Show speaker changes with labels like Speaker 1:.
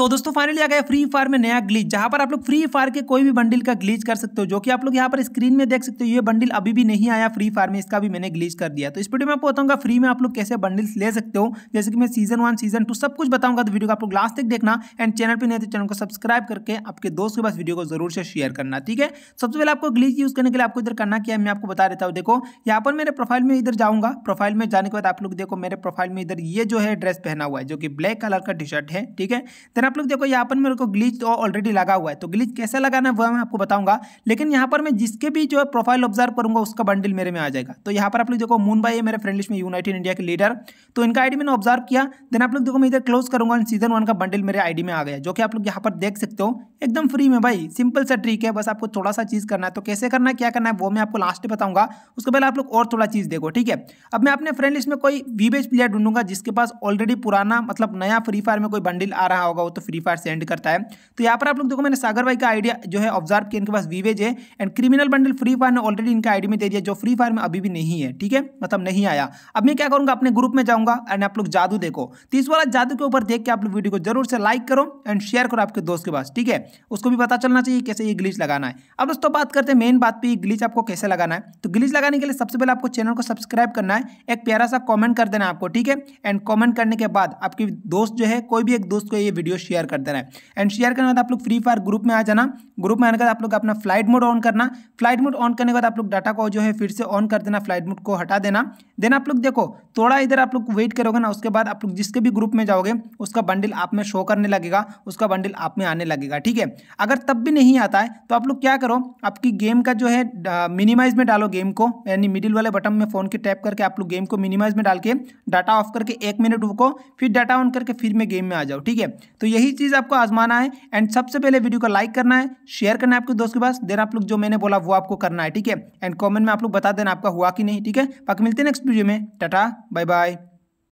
Speaker 1: तो दोस्तों फाइनली आ गया फ्री फायर में नया ग्लीच जहां पर आप लोग फ्री फायर के कोई भी बंडल का ग्लीच कर सकते हो जो कि आप लोग यहां पर स्क्रीन में देख सकते हो ये बंडल अभी भी नहीं आया फ्री फायर में इसका भी मैंने ग्लीच कर दिया तो इस वीडियो में आपको बताऊंगा फ्री में आप लोग कैसे बंडल्स ले सकते हो जैसे कि मैं सीजन वन सीजन टू सब कुछ बताऊंगा तो वीडियो को आप लोग लास्ट तक देखना एंड चैनल पर नहीं तो चैनल को सब्सक्राइब करके आपके दोस्त के पास वीडियो को जरूर से शेयर करना ठीक है सबसे पहले आपको ग्लीच यूज करने के लिए आपको इधर करना क्या है मैं आपको बता देता हूँ देखो यहाँ पर मेरे प्रोफाइल में इधर जाऊंगा प्रोफाइल में जाने के बाद आप लोग देखो मेरे प्रोफाइल में इधर ये जो है ड्रेस पहना हुआ है जो कि ब्लैक कलर का टी शर्ट है ठीक है देन आप लोग देखो यहाँ पर मेरे को ग्लिच तो ऑलरेडी लगा हुआ है तो ग्लिच कैसे लगाना है वह मैं आपको बताऊंगा लेकिन यहाँ पर मैं जिसके भी जो है प्रोफाइल ऑब्जर्व करूंगा उसका बंडल मेरे में आ जाएगा तो यहाँ पर आप लोग देखो मून भाई है मेरे फ्रेंड में यूनाइटेड इंडिया के लीडर तो इनका आईडी मैंने ऑब्जर्व किया देन आप लोग देखो मैं इधर क्लोज करूंगा सीजन वन का बंडल मेरे आईडी में आ गया जो कि आप लोग यहाँ पर देख सकते हो एकदम फ्री में भाई सिंपल सा ट्रिक है बस आपको थोड़ा सा चीज़ करना है तो कैसे करना है क्या करना है वो मैं आपको लास्ट में बताऊंगा उसके पहले आप लोग और थोड़ा चीज़ देखो ठीक है अब मैं अपने फ्रेंड लिस्ट में कोई वीबेज प्लेयर ढूंढूंगा जिसके पास ऑलरेडी पुराना मतलब नया फ्री फायर में कोई बंडल आ रहा होगा वो तो फ्री फायर सेंड करता है तो यहाँ पर आप लोग देखो मैंने सागर भाई का आइडिया जो है ऑब्जर्व किया इनके पास वीवेज है and criminal bundle free fire ने ऑलरेडी इनका आईडी में दे दिया जो फ्री फायर में अभी भी नहीं है ठीक है मतलब नहीं आया अब मैं क्या करूँगा अपने ग्रुप में जाऊँगा एंड आप लोग जादू देखो तो इस वाला जादू के ऊपर देख के आप लोग वीडियो को जरूर से लाइक करो एंड शेयर करो आपके दोस्त के पास ठीक है उसको भी पता चलना चाहिए कैसे ये ग्लीच लगाना है अब दोस्तों बात करते हैं मेन बात पे ग्लीच आपको कैसे लगाना है तो ग्लीच लगाने के लिए सबसे पहले आपको चैनल को सब्सक्राइब करना है एक प्यारा सा कॉमेंट कर देना आपको ठीक है एंड कॉमेंट करने के बाद आपके दोस्त जो है कोई भी एक दोस्त को ये वीडियो शेयर कर देना है एंड शेयर करने के बाद आप लोग फ्री फायर ग्रुप में आ जाना ग्रुप में आने के बाद आप लोग अपना फ्लाइट मोड ऑन करना फ्लाइट मोड ऑन करने के बाद आप लोग डाटा को जो है फिर से ऑन कर देना फ्लाइट मोड को हटा देना देन आप लोग देखो थोड़ा इधर आप लोग वेट करोगे ना उसके बाद आप लोग जिसके भी ग्रुप में जाओगे उसका बंडल आप में शो करने लगेगा उसका बंडल आप में आने लगेगा ठीक है है अगर तब भी नहीं आता है तो आप लोग क्या करो आपकी गेम का जो है मिनिमाइज में डालो गेम को यानी मिडिल वाले बटन में फ़ोन की टैप करके आप लोग गेम को मिनिमाइज में डाल के डाटा ऑफ करके एक मिनट रुको फिर डाटा ऑन करके फिर मैं गेम में आ जाओ ठीक है तो यही चीज़ आपको आजमाना है एंड सबसे पहले वीडियो को लाइक करना है शेयर करना है आपके दोस्त के पास देन आप लोग जो मैंने बोला वो आपको करना है ठीक है एंड कॉमेंट में आप लोग बता देना आपका हुआ कि नहीं ठीक है बाकी मिलते हैं नेक्स्ट वीडियो में टाटा बाय बाय